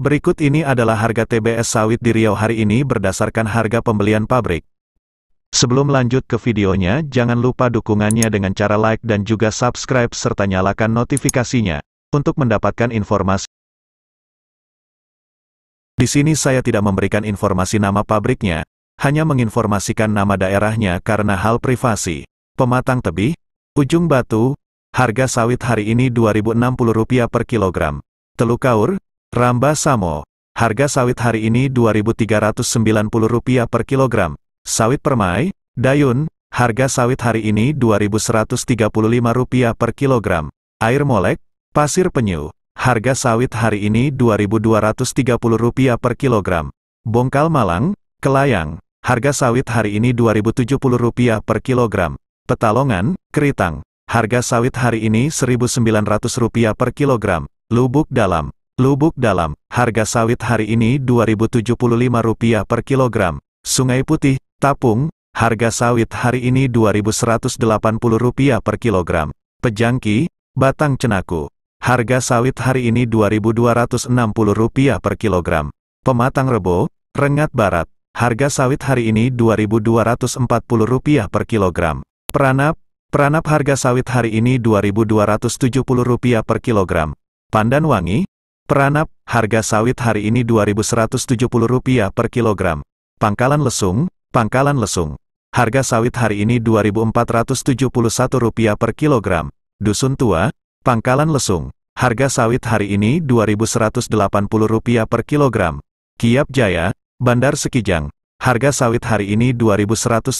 Berikut ini adalah harga TBS sawit di Riau hari ini berdasarkan harga pembelian pabrik. Sebelum lanjut ke videonya, jangan lupa dukungannya dengan cara like dan juga subscribe serta nyalakan notifikasinya, untuk mendapatkan informasi. Di sini saya tidak memberikan informasi nama pabriknya, hanya menginformasikan nama daerahnya karena hal privasi. Pematang Tebih, Ujung Batu, harga sawit hari ini Rp2.060 per kilogram. Teluk Kaur, Ramba Samo, harga sawit hari ini Rp2.390 per kilogram. Sawit permai, Dayun, harga sawit hari ini Rp2.135 per kilogram. Air molek, pasir penyu, harga sawit hari ini Rp2.230 per kilogram. Bongkal malang, kelayang, Harga sawit hari ini Rp2.070 per kilogram. Petalongan, Keritang. Harga sawit hari ini Rp1.900 per kilogram. Lubuk dalam. Lubuk dalam. Harga sawit hari ini Rp2.075 per kilogram. Sungai Putih, Tapung. Harga sawit hari ini Rp2.180 per kilogram. Pejangki, Batang Cenaku. Harga sawit hari ini Rp2.260 per kilogram. Pematang Rebo, Rengat Barat. Harga sawit hari ini Rp2.240 per kilogram. Peranap, peranap harga sawit hari ini Rp2.270 per kilogram. Pandan wangi, peranap, harga sawit hari ini Rp2.170 per kilogram. Pangkalan lesung, pangkalan lesung. Harga sawit hari ini Rp2.471 per kilogram. Dusun tua, pangkalan lesung. Harga sawit hari ini Rp2.180 per kilogram. Kiap jaya, Bandar Sekijang. Harga sawit hari ini Rp2.130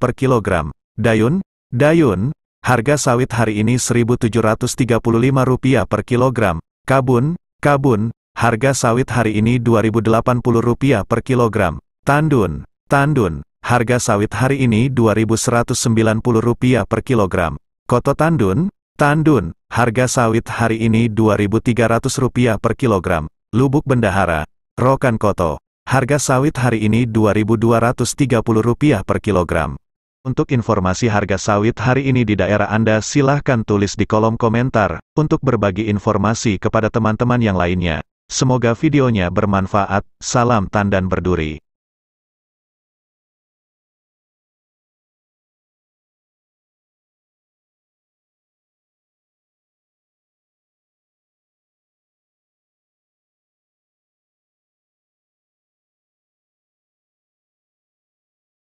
per kilogram. Dayun, Dayun, harga sawit hari ini Rp1.735 per kilogram. Kabun, Kabun, harga sawit hari ini Rp2.080 per kilogram. Tandun, Tandun, harga sawit hari ini Rp2.190 per kilogram. Koto Tandun, Tandun, harga sawit hari ini Rp2.300 per kilogram. Lubuk Bendahara, Rokan Koto. Harga sawit hari ini Rp2.230 per kilogram. Untuk informasi harga sawit hari ini di daerah Anda silahkan tulis di kolom komentar, untuk berbagi informasi kepada teman-teman yang lainnya. Semoga videonya bermanfaat, salam tandan berduri.